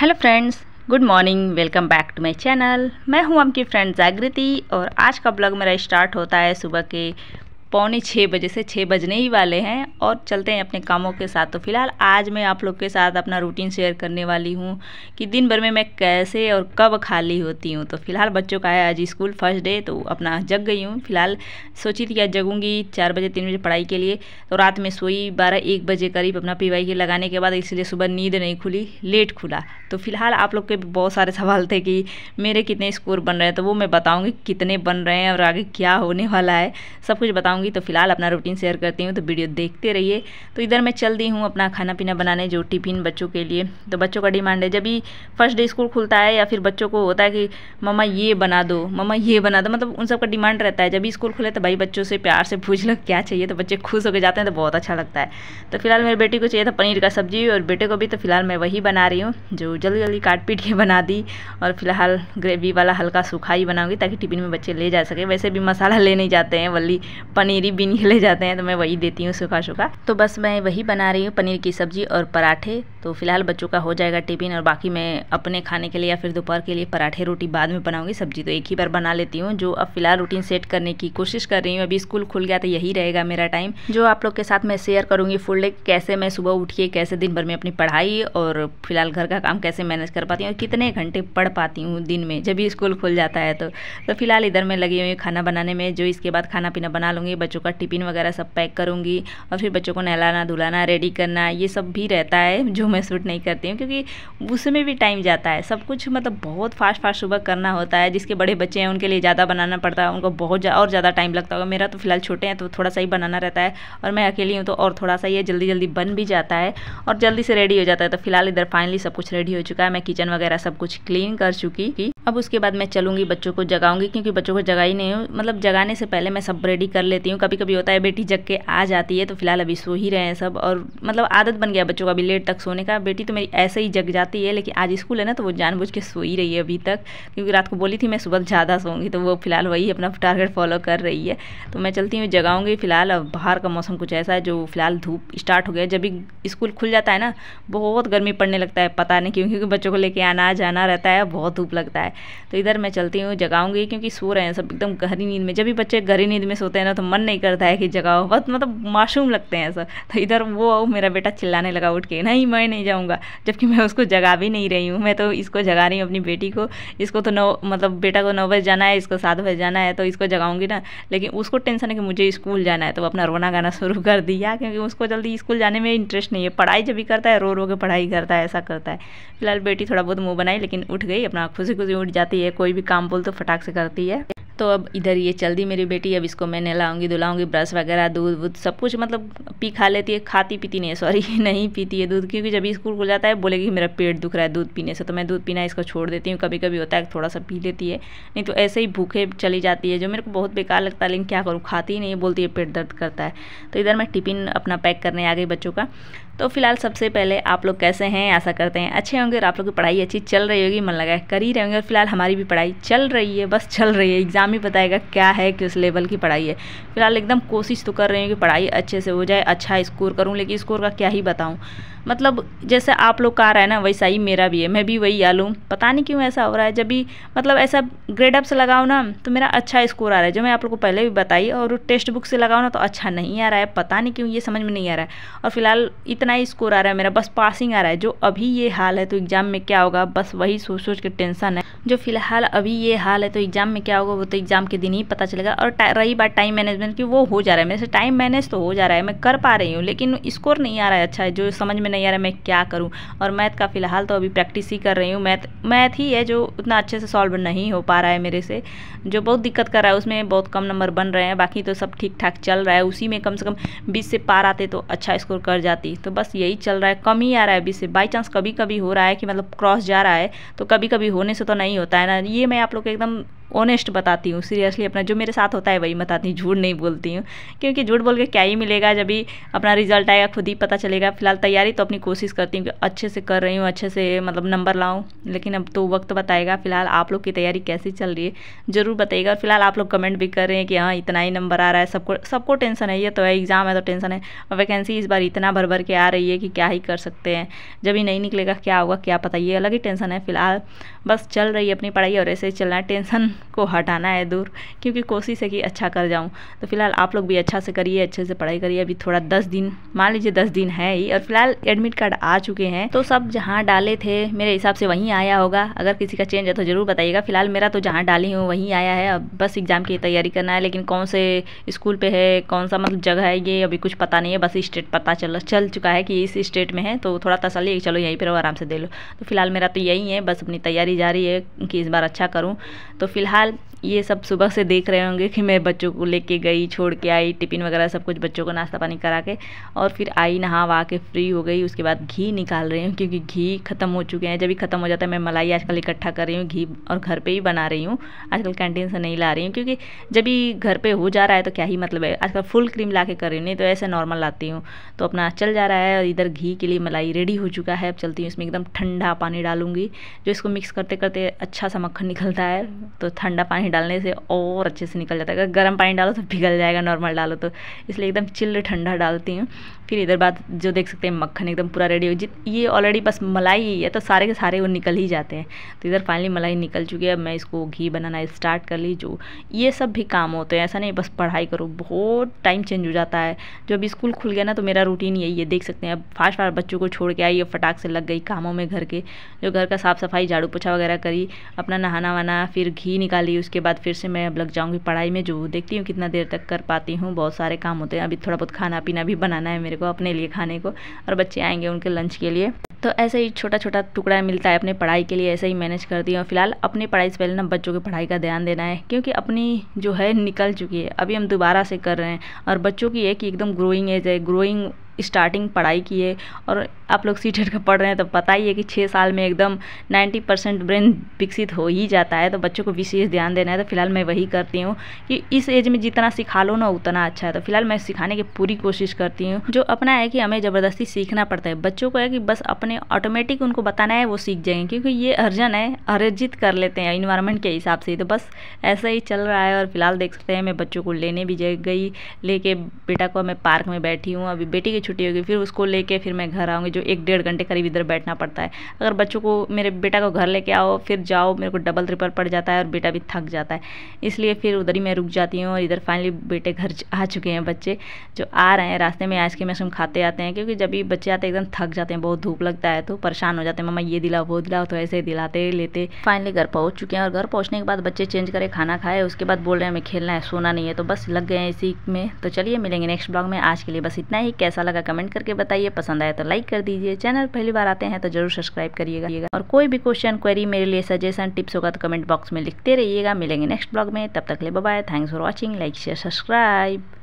hello friends good morning welcome back to my channel मैं हूं आपकी फ्रेंड जागृति और आज का ब्लॉग मेरा स्टार्ट होता है सुबह के पौने छः बजे से छः बजने ही वाले हैं और चलते हैं अपने कामों के साथ तो फिलहाल आज मैं आप लोग के साथ अपना रूटीन शेयर करने वाली हूँ कि दिन भर में मैं कैसे और कब खाली होती हूँ तो फिलहाल बच्चों का है आज स्कूल फर्स्ट डे तो अपना जग गई हूँ फिलहाल सोची थी कि आज जगूँगी चार बजे तीन बजे पढ़ाई के लिए तो रात में सोई बारह एक बजे करीब अपना पी के लगाने के बाद इसलिए सुबह नींद नहीं खुली लेट खुला तो फिलहाल आप लोग के बहुत सारे सवाल थे कि मेरे कितने स्कोर बन रहे हैं तो वो मैं बताऊँगी कितने बन रहे हैं और आगे क्या होने वाला है सब कुछ बताऊँगी बताऊँगी तो फिलहाल अपना रूटीन शेयर करती हूँ तो वीडियो देखते रहिए तो इधर मैं चल दी हूँ अपना खाना पीना बनाने जो टिफ़िन बच्चों के लिए तो बच्चों का डिमांड है जब भी फर्स्ट डे स्कूल खुलता है या फिर बच्चों को होता है कि मम्मा ये बना दो मम्मा ये बना दो मतलब उन सबका डिमांड रहता है जब भी स्कूल खुले तो भाई बच्चों से प्यार से पूछ लो क्या चाहिए तो बच्चे खुश होकर जाते हैं तो बहुत अच्छा लगता है तो फिलहाल मेरे बेटी को चाहिए था पनीर का सब्जी और बेटे को भी तो फिलहाल मैं वही बना रही हूँ जो जल्दी जल्दी काट पीट के बना दी और फिलहाल ग्रेवी वाला हल्का सूखा ही बनाऊंगी ताकि टिफिन में बच्चे ले जा सके वैसे भी मसाला ले नहीं जाते हैं वल्ली पनीर पनीरी के ले जाते हैं तो मैं वही देती हूँ सूखा सूखा तो बस मैं वही बना रही हूँ पनीर की सब्जी और पराठे तो फिलहाल बच्चों का हो जाएगा टिफिन और बाकी मैं अपने खाने के लिए या फिर दोपहर के लिए पराठे रोटी बाद में बनाऊँगी सब्जी तो एक ही बार बना लेती हूँ जो अब फिलहाल रूटीन सेट करने की कोशिश कर रही हूँ अभी स्कूल खुल गया तो यही रहेगा मेरा टाइम जो आप लोग के साथ मैं शेयर करूँगी फुल डे कैसे मैं सुबह उठिए कैसे दिन भर में अपनी पढ़ाई और फिलहाल घर का काम कैसे मैनेज कर पाती हूँ और कितने घंटे पढ़ पाती हूँ दिन में जब भी स्कूल खुल जाता है तो, तो फिलहाल इधर मैं लगी हुई खाना बनाने में जो इसके बाद खाना पीना बना लूँगी बच्चों का टिफ़िन वगैरह सब पैक करूँगी और फिर बच्चों को नहलाना धुलाना रेडी करना ये सब भी रहता है जो मैं सूट नहीं करती हूँ क्योंकि उसमें भी टाइम जाता है सब कुछ मतलब बहुत फास्ट फास्ट सुबह करना होता है जिसके बड़े बच्चे हैं उनके लिए ज़्यादा बनाना पड़ता है उनको बहुत और ज़्यादा टाइम लगता होगा मेरा तो फिलहाल छोटे हैं तो थोड़ा सा ही बनाना रहता है और मैं अकेली हूँ तो और थोड़ा सा ये जल्दी जल्दी बन भी जाता है और जल्दी से रेडी हो जाता है तो फिलहाल इधर फाइनली सब कुछ रेडी हो चुका है मैं किचन वगैरह सब कुछ क्लीन कर चुकी कि अब उसके बाद मैं चलूँगी बच्चों को जगाऊंगी क्योंकि बच्चों को जगा ही नहीं हूँ मतलब जगाने से पहले मैं सब रेडी कर लेती जाती हूँ कभी कभी होता है बेटी जग के आ जाती है तो फिलहाल अभी सो ही रहे हैं सब और मतलब आदत बन गया बच्चों का अभी लेट तक सोने का बेटी तो मेरी ऐसे ही जग जाती है लेकिन आज स्कूल है ना तो वो जानबूझ के सो ही रही है अभी तक क्योंकि रात को बोली थी मैं सुबह ज़्यादा सोऊंगी तो वो फिलहाल वही अपना टारगेट फॉलो कर रही है तो मैं चलती हूँ जगाऊँगी फिलहाल अब बाहर का मौसम कुछ ऐसा है जो फिलहाल धूप स्टार्ट हो गया जब भी स्कूल खुल जाता है ना बहुत गर्मी पड़ने लगता है पता नहीं क्यों क्योंकि बच्चों को लेके आना जाना रहता है बहुत धूप लगता है तो इधर मैं चलती हूँ जगाऊँगी क्योंकि सो रहे हैं सब एकदम गहरी नींद में जब भी बच्चे गहरी नींद में सोते हैं ना तो मन मन नहीं करता है कि जगाओ बस मतलब मासूम लगते हैं सब तो इधर वो मेरा बेटा चिल्लाने लगा उठ के नहीं मैं नहीं जाऊँगा जबकि मैं उसको जगा भी नहीं रही हूँ मैं तो इसको जगा रही हूँ अपनी बेटी को इसको तो नौ मतलब बेटा को नौ बजे जाना है इसको सात बजे जाना है तो इसको जगाऊंगी ना लेकिन उसको टेंशन है कि मुझे स्कूल जाना है तो अपना रोना गाना शुरू कर दिया क्योंकि उसको जल्दी स्कूल जाने में इंटरेस्ट नहीं है पढ़ाई जब भी करता है रो रो के पढ़ाई करता है ऐसा करता है फिलहाल बेटी थोड़ा बहुत मुँह बनाई लेकिन उठ गई अपना खुशी खुशी उठ जाती है कोई भी काम बोल तो फटाक से करती है तो अब इधर ये चल दी मेरी बेटी अब इसको मैं नहलाऊंगी धुलाऊंगी ब्रश वगैरह दूध वूध सब कुछ मतलब पी खा लेती है खाती पीती नहीं है सॉरी नहीं पीती है दूध क्योंकि जब स्कूल खुल जाता है बोलेगी मेरा पेट दुख रहा है दूध पीने से तो मैं दूध पीना इसको छोड़ देती हूँ कभी कभी होता है थोड़ा सा पी लेती है नहीं तो ऐसे ही भूखे चली जाती है जो मेरे को बहुत बेकार लगता है लेकिन क्या करूँ खाती नहीं नहीं बोलती है पेट दर्द करता है तो इधर मैं टिफ़िन अपना पैक करने आ गई बच्चों का तो फिलहाल सबसे पहले आप लोग कैसे हैं ऐसा करते हैं अच्छे होंगे और आप लोग की पढ़ाई अच्छी चल रही होगी मन लगा कर ही रहे होंगे और फिलहाल हमारी भी पढ़ाई चल रही है बस चल रही है एग्ज़ाम ही बताएगा क्या है किस लेवल की पढ़ाई है फिलहाल एकदम कोशिश तो कर रही हूँ कि पढ़ाई अच्छे से हो जाए अच्छा स्कोर करूँ लेकिन स्कोर का क्या ही बताऊँ मतलब जैसे आप लोग का रहा है ना वैसा ही मेरा भी है मैं भी वही आलूँ पता नहीं क्यों ऐसा हो रहा है जब भी मतलब ऐसा ग्रेड अप से लगाओ ना तो मेरा अच्छा स्कोर आ रहा है जो मैं आप लोग को पहले भी बताई और टेक्स्ट बुक से लगाओ ना तो अच्छा नहीं आ रहा है पता नहीं क्यों ये समझ में नहीं आ रहा है और फिलहाल इतना ही स्कोर आ रहा है मेरा बस पासिंग आ रहा है जो अभी ये हाल है तो एग्ज़ाम में क्या होगा बस वही सोच सोच के टेंशन है जो फिलहाल अभी ये हाल है तो एग्ज़ाम में क्या होगा वो तो एग्ज़ाम के दिन ही पता चलेगा और रही बात टाइम मैनेजमेंट की वो हो जा रहा है मेरे से टाइम मैनेज तो हो जा रहा है मैं कर पा रही हूँ लेकिन स्कोर नहीं आ रहा है अच्छा है जो समझ में नहीं नहीं आ रहा मैं क्या करूँ और मैथ का फ़िलहाल तो अभी प्रैक्टिस ही कर रही हूँ मैथ मैथ ही है जो उतना अच्छे से सॉल्व नहीं हो पा रहा है मेरे से जो बहुत दिक्कत कर रहा है उसमें बहुत कम नंबर बन रहे हैं बाकी तो सब ठीक ठाक चल रहा है उसी में कम से कम बीस से पार आते तो अच्छा स्कोर कर जाती तो बस यही चल रहा है कम ही आ रहा है बीस से बाई चांस कभी कभी हो रहा है कि मतलब क्रॉस जा रहा है तो कभी कभी होने से तो नहीं होता है ना ये मैं आप लोग को एकदम ऑनेस्ट बताती हूँ सीरियसली अपना जो मेरे साथ होता है वही बताती हूँ झूठ नहीं बोलती हूँ क्योंकि झूठ बोल के क्या ही मिलेगा जब भी अपना रिजल्ट आएगा खुद ही पता चलेगा फिलहाल तैयारी तो अपनी कोशिश करती हूँ कि अच्छे से कर रही हूँ अच्छे से मतलब नंबर लाऊँ लेकिन अब तो वक्त बताएगा फिलहाल आप लोग की तैयारी कैसी चल रही है ज़रूर बताइएगा और फिलहाल आप लोग कमेंट भी कर रहे हैं कि हाँ इतना ही नंबर आ रहा है सबको सबको टेंशन है ये तो है एग्ज़ाम है तो टेंशन है और वैकेंसी इस बार इतना भर भर के आ रही है कि क्या ही कर सकते हैं जब ही नहीं निकलेगा क्या होगा क्या पता ये अलग ही टेंशन है फिलहाल बस चल रही है अपनी पढ़ाई और ऐसे ही चलना है टेंशन को हटाना है दूर क्योंकि कोशिश है कि अच्छा कर जाऊँ तो फिलहाल आप लोग भी अच्छा से करिए अच्छे से पढ़ाई करिए अभी थोड़ा दस दिन मान लीजिए दस दिन है ही और फिलहाल एडमिट कार्ड आ चुके हैं तो सब जहाँ डाले थे मेरे हिसाब से वहीं आया होगा अगर किसी का चेंज है तो ज़रूर बताइएगा फिलहाल मेरा तो जहाँ डाली हूँ वहीं आया है अब बस एग्ज़ाम की तैयारी करना है लेकिन कौन से स्कूल पर है कौन सा मतलब जगह है ये अभी कुछ पता नहीं है बस स्टेट पता चल चल चुका है कि इस स्टेट में है तो थोड़ा तसली है चलो यहीं पर आराम से दे लो तो फिलहाल मेरा तो यही है बस अपनी तैयारी जारी है कि इस बार अच्छा करूँ तो फिलहाल फ़िलहाल ये सब सुबह से देख रहे होंगे कि मैं बच्चों को लेके गई छोड़ के आई टिफ़िन वगैरह सब कुछ बच्चों को नाश्ता पानी करा के और फिर आई नहा वहा के फ्री हो गई उसके बाद घी निकाल रही हूँ क्योंकि घी ख़त्म हो चुके हैं जब भी ख़त्म हो जाता है मैं मलाई आजकल इकट्ठा कर रही हूँ घी और घर पर ही बना रही हूँ आजकल कैंटीन से नहीं ला रही हूँ क्योंकि जब भी घर पर हो जा रहा है तो क्या ही मतलब है आजकल फुल क्रीम ला के कर रही हूँ नहीं तो ऐसे नॉर्मल लाती हूँ तो अपना चल जा रहा है और इधर घी के लिए मलाई रेडी हो चुका है अब चलती हूँ इसमें एकदम ठंडा पानी डालूंगी जो इसको मिक्स करते करते अच्छा सा मक्खन निकलता है तो ठंडा पानी डालने से और अच्छे से निकल जाता है अगर गर्म पानी डालो तो पिघल जाएगा नॉर्मल डालो तो इसलिए एकदम चिल्ड ठंडा डालती हूँ फिर इधर बात जो देख सकते हैं मक्खन एकदम पूरा रेडी हो जित ये ऑलरेडी बस मलाई ही है तो सारे के सारे वो निकल ही जाते हैं तो इधर फाइनली मलाई निकल चुकी है अब मैं इसको घी बनाना स्टार्ट कर ली जो ये सब भी काम होते हैं ऐसा नहीं बस पढ़ाई करो बहुत टाइम चेंज हो जाता है जो अभी स्कूल खुल गया ना तो मेरा रूटीन यही है देख सकते हैं अब फास्ट फास्ट बच्चों को छोड़ के आई फटाक से लग गई कामों में घर के जो घर का साफ़ सफाई झाड़ू पोछा वगैरह करी अपना नहाना वहाना फिर घी निकाली उसके बाद फिर से मैं अब लग जाऊँगी पढ़ाई में जो देखती हूँ कितना देर तक कर पाती हूँ बहुत सारे काम होते हैं अभी थोड़ा बहुत खाना पीना भी बनाना है मेरे को अपने लिए खाने को और बच्चे आएंगे उनके लंच के लिए तो ऐसे ही छोटा छोटा टुकड़ा मिलता है अपने पढ़ाई के लिए ऐसे ही मैनेज कर दिया और फिलहाल अपनी पढ़ाई से पहले ना बच्चों की पढ़ाई का ध्यान देना है क्योंकि अपनी जो है निकल चुकी है अभी हम दोबारा से कर रहे हैं और बच्चों की है कि एकदम ग्रोइंग एज है ग्रोइंग स्टार्टिंग पढ़ाई की है और आप लोग सी हट e का पढ़ रहे हैं तो पता ही है कि छः साल में एकदम 90 परसेंट ब्रेन विकसित हो ही जाता है तो बच्चों को विशेष ध्यान देना है तो फिलहाल मैं वही करती हूँ कि इस एज में जितना सिखा लो ना उतना अच्छा है तो फिलहाल मैं सिखाने की पूरी कोशिश करती हूँ जो अपना है कि हमें ज़बरदस्ती सीखना पड़ता है बच्चों को है कि बस अपने ऑटोमेटिक उनको बताना है वो सीख जाएंगे क्योंकि ये अर्जन है अर्जित कर लेते हैं इन्वायरमेंट के हिसाब से तो बस ऐसा ही चल रहा है और फिलहाल देख सकते हैं मैं बच्चों को लेने भी गई लेके बेटा को मैं पार्क में बैठी हूँ अभी बेटी के छुट्टी होगी फिर उसको लेके फिर मैं घर आऊँगी जो एक डेढ़ घंटे करीब इधर बैठना पड़ता है अगर बच्चों को मेरे बेटा को घर लेके आओ फिर जाओ मेरे को डबल ट्रिपल पड़ जाता है और बेटा भी थक जाता है इसलिए फिर उधर ही मैं रुक जाती हूँ और इधर फाइनली बेटे घर आ चुके हैं बच्चे जो आ रहे हैं रास्ते में आइसक्रीम आइसक्रीम खाते आते हैं क्योंकि जब भी बच्चे आते एकदम थक जाते हैं बहुत धूप लगता है तो परेशान हो जाते हैं मम्मा ये दिलाओ वो दिलाओ तो ऐसे दिलाते लेते फाइनली घर पहुँच चुके हैं और घर पहुँचने के बाद बच्चे चेंज करें खाना खाए उसके बाद बोल रहे हैं हमें खेलना है सोना नहीं है तो बस लग गए हैं इसी में तो चलिए मिलेंगे नेक्स्ट ब्लॉग में आज के लिए बस इतना ही कैसा लगा लगा कमेंट करके बताइए पसंद आया तो लाइक कर दीजिए चैनल पहली बार आते हैं तो जरूर सब्सक्राइब करिएगा और कोई भी क्वेश्चन क्वेरी मेरे लिए सजेशन टिप्स होगा तो कमेंट बॉक्स में लिखते रहिएगा मिलेंगे नेक्स्ट ब्लॉग में तब तक ले bye thanks for watching like share subscribe